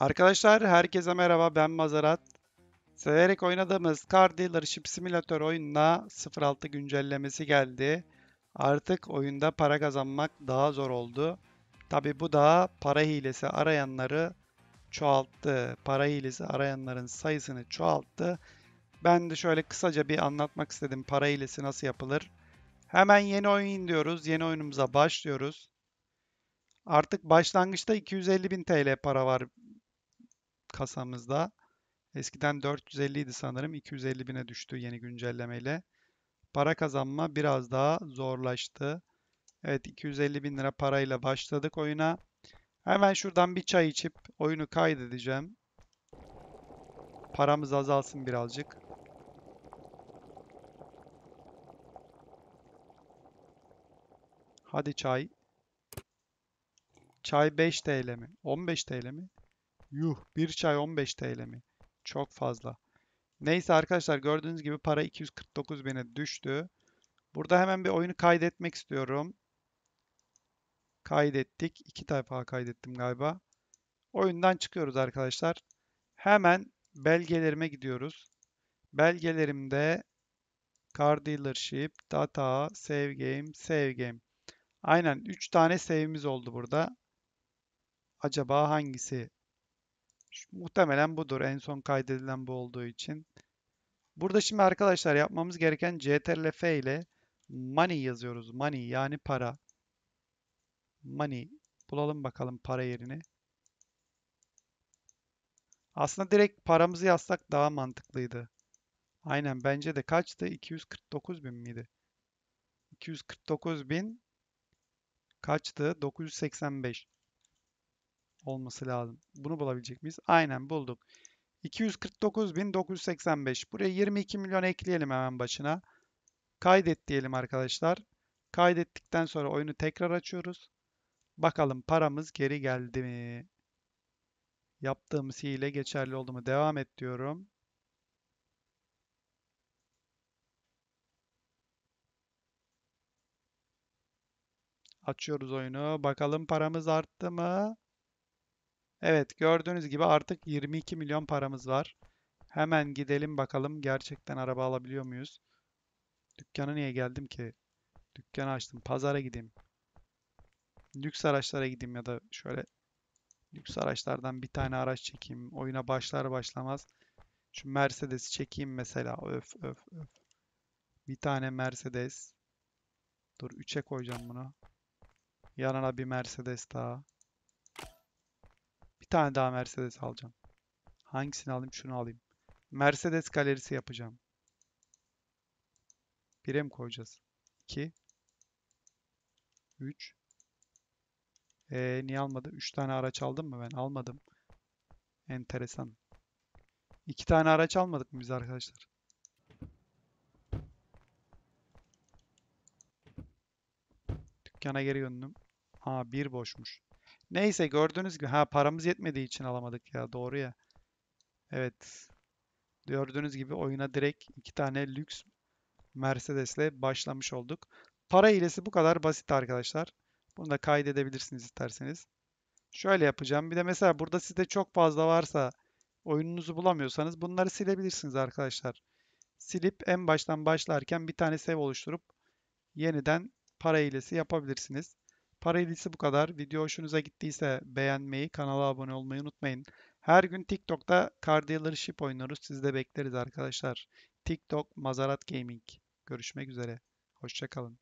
Arkadaşlar herkese merhaba ben Mazarat. Severek oynadığımız Car Dealership Simulator oyununa 06 güncellemesi geldi. Artık oyunda para kazanmak daha zor oldu. Tabi bu da para hilesi arayanları çoğalttı. Para hilesi arayanların sayısını çoğalttı. Ben de şöyle kısaca bir anlatmak istedim para hilesi nasıl yapılır. Hemen yeni oyun diyoruz. Yeni oyunumuza başlıyoruz. Artık başlangıçta 250 bin TL para var kasamızda. Eskiden 450 idi sanırım 250 bine düştü yeni güncellemeyle. Para kazanma biraz daha zorlaştı. Evet 250 bin lira parayla başladık oyuna. Hemen şuradan bir çay içip oyunu kaydedeceğim. Paramız azalsın birazcık. Hadi çay. Çay 5 TL mi? 15 TL mi? Yuh bir çay 15 TL mi? Çok fazla. Neyse arkadaşlar gördüğünüz gibi para 249 bine düştü. Burada hemen bir oyunu kaydetmek istiyorum. Kaydettik. iki tayfa kaydettim galiba. Oyundan çıkıyoruz arkadaşlar. Hemen belgelerime gidiyoruz. Belgelerimde Car Dealership, Data, Save Game, Save Game. Aynen 3 tane save'imiz oldu burada. Acaba hangisi Muhtemelen budur. En son kaydedilen bu olduğu için. Burada şimdi arkadaşlar yapmamız gereken ctrl ile money yazıyoruz. Money yani para. Money. Bulalım bakalım para yerini. Aslında direkt paramızı yazsak daha mantıklıydı. Aynen bence de kaçtı? 249 bin miydi? 249 bin kaçtı? 985 olması lazım. Bunu bulabilecek miyiz? Aynen bulduk. 249.985. Buraya 22 milyon ekleyelim hemen başına. Kaydet diyelim arkadaşlar. Kaydettikten sonra oyunu tekrar açıyoruz. Bakalım paramız geri geldi mi? Yaptığımız hile geçerli oldu mu? Devam et diyorum. Açıyoruz oyunu. Bakalım paramız arttı mı? Evet gördüğünüz gibi artık 22 milyon paramız var. Hemen gidelim bakalım gerçekten araba alabiliyor muyuz? Dükkana niye geldim ki? Dükkanı açtım. Pazara gideyim. Lüks araçlara gideyim ya da şöyle lüks araçlardan bir tane araç çekeyim. Oyuna başlar başlamaz. Şu Mercedes'i çekeyim mesela. Öf öf öf. Bir tane Mercedes. Dur 3'e koyacağım bunu. Yanına bir Mercedes daha. Bir tane daha Mercedes alacağım. Hangisini alayım? Şunu alayım. Mercedes galerisi yapacağım. Bire mi koyacağız? 2 3 ee, niye almadı? 3 tane araç aldım mı ben? Almadım. Enteresan. 2 tane araç almadık mı biz arkadaşlar? Dükkana geri döndüm. Aa bir boşmuş. Neyse gördüğünüz gibi ha paramız yetmediği için alamadık ya doğru ya. Evet. Gördüğünüz gibi oyuna direkt iki tane lüks Mercedes'le başlamış olduk. Para hilesi bu kadar basit arkadaşlar. Bunu da kaydedebilirsiniz isterseniz. Şöyle yapacağım. Bir de mesela burada sizde çok fazla varsa oyununuzu bulamıyorsanız bunları silebilirsiniz arkadaşlar. Silip en baştan başlarken bir tane sev oluşturup yeniden para hilesi yapabilirsiniz. Para ilgisi bu kadar. Video hoşunuza gittiyse beğenmeyi, kanala abone olmayı unutmayın. Her gün TikTok'ta kardiyaları Dealership oynuyoruz. Sizi de bekleriz arkadaşlar. TikTok Mazarat Gaming. Görüşmek üzere. Hoşçakalın.